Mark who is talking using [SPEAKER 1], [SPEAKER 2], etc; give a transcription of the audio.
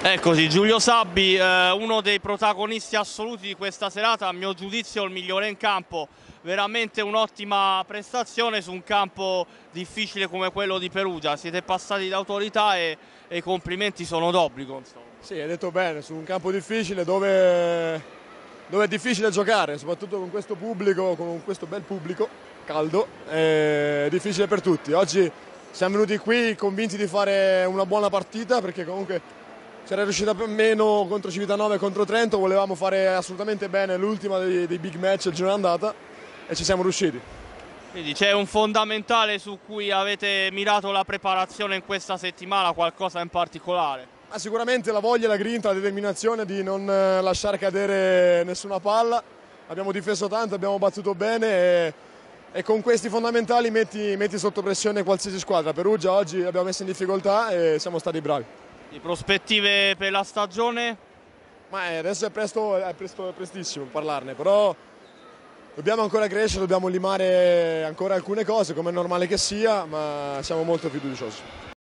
[SPEAKER 1] Eccoci, Giulio Sabbi, eh, uno dei protagonisti assoluti di questa serata, a mio giudizio il migliore in campo, veramente un'ottima prestazione su un campo difficile come quello di Perugia, siete passati d'autorità e, i complimenti sono
[SPEAKER 2] d'obbligo. Sì, hai detto bene, su un campo difficile dove, dove è difficile giocare, soprattutto con questo pubblico, con questo bel pubblico caldo, è difficile per tutti. Oggi siamo venuti qui convinti di fare una buona partita perché comunque si era riuscita più meno contro Civitanova e contro Trento, volevamo fare assolutamente bene l'ultima dei, dei big match il giorno andata e ci siamo riusciti.
[SPEAKER 1] Quindi c'è un fondamentale su cui avete mirato la preparazione in questa settimana, qualcosa in particolare?
[SPEAKER 2] Ah, sicuramente la voglia, la grinta, la determinazione di non eh, lasciare cadere nessuna palla. Abbiamo difeso tanto, abbiamo battuto bene e, e con questi fondamentali metti, metti sotto pressione qualsiasi squadra. Perugia oggi l'abbiamo messa in difficoltà e siamo stati bravi. Le
[SPEAKER 1] prospettive per la stagione?
[SPEAKER 2] Ma eh, adesso è, presto, è presto, prestissimo parlarne, però dobbiamo ancora crescere, dobbiamo limare ancora alcune cose, come è normale che sia, ma siamo molto fiduciosi.